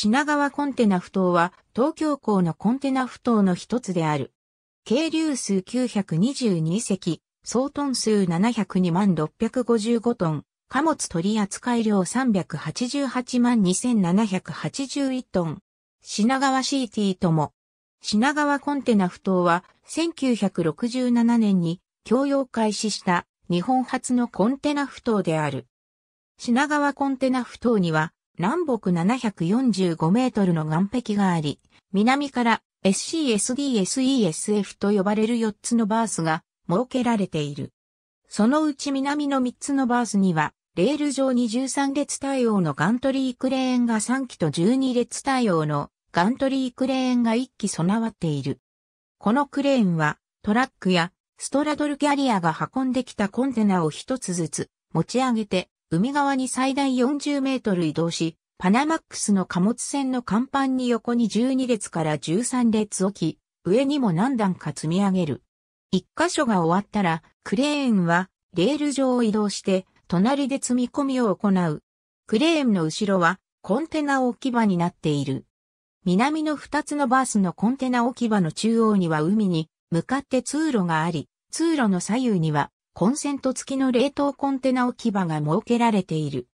品川コンテナ埠頭は東京港のコンテナ埠頭の一つである。軽量数922隻、総トン数702万655トン、貨物取扱量388万2781トン。品川シーティーとも。品川コンテナ埠頭は1967年に供用開始した日本初のコンテナ埠頭である。品川コンテナ埠頭には南北745メートルの岩壁があり、南から SCSDSESF と呼ばれる4つのバースが設けられている。そのうち南の3つのバースには、レール上に13列対応のガントリークレーンが3機と12列対応のガントリークレーンが1機備わっている。このクレーンはトラックやストラドルキャリアが運んできたコンテナを1つずつ持ち上げて海側に最大40メートル移動し、パナマックスの貨物船の甲板に横に12列から13列置き、上にも何段か積み上げる。一箇所が終わったら、クレーンはレール上を移動して、隣で積み込みを行う。クレーンの後ろはコンテナ置き場になっている。南の二つのバースのコンテナ置き場の中央には海に向かって通路があり、通路の左右にはコンセント付きの冷凍コンテナ置き場が設けられている。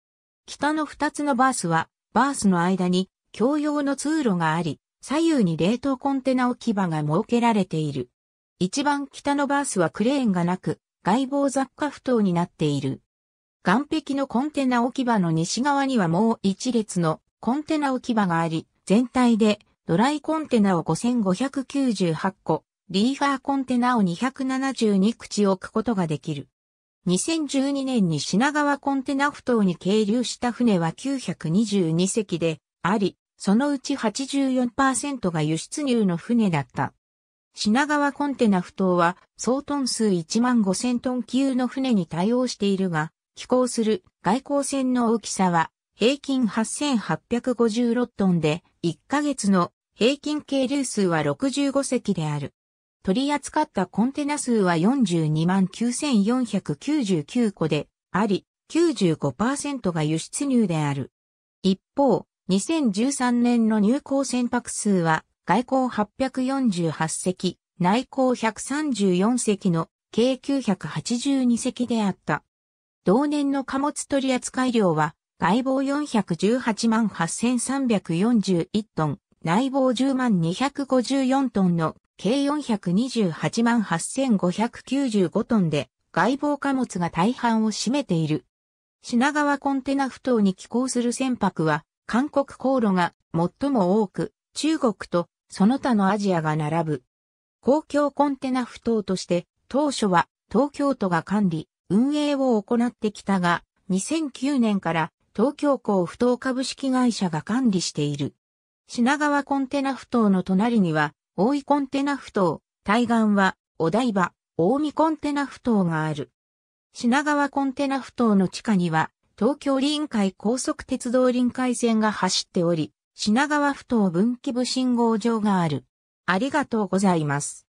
北の2つのバースは、バースの間に共用の通路があり、左右に冷凍コンテナ置き場が設けられている。一番北のバースはクレーンがなく、外防雑貨不当になっている。岸壁のコンテナ置き場の西側にはもう一列のコンテナ置き場があり、全体でドライコンテナを5598個、リーファーコンテナを272口置くことができる。2012年に品川コンテナ埠頭に係留した船は922隻であり、そのうち84%が輸出入の船だった。品川コンテナ埠頭は総トン数1万5000トン級の船に対応しているが、寄港する外交船の大きさは平均8856トンで、1ヶ月の平均係留数は65隻である。取り扱ったコンテナ数は429,499個であり、95%が輸出入である。一方、2013年の入港船舶数は外港848隻、内港134隻の計982隻であった。同年の貨物取扱量は外貌418万8341トン、内貌10万254トンの計428万8595トンで、外貿貨物が大半を占めている。品川コンテナ埠頭に寄港する船舶は、韓国航路が最も多く、中国とその他のアジアが並ぶ。公共コンテナ埠頭として、当初は東京都が管理、運営を行ってきたが、2009年から東京港埠頭株式会社が管理している。品川コンテナ埠頭の隣には、大井コンテナ埠頭、対岸は、お台場、大見コンテナ埠頭がある。品川コンテナ埠頭の地下には、東京臨海高速鉄道臨海線が走っており、品川埠頭分岐部信号場がある。ありがとうございます。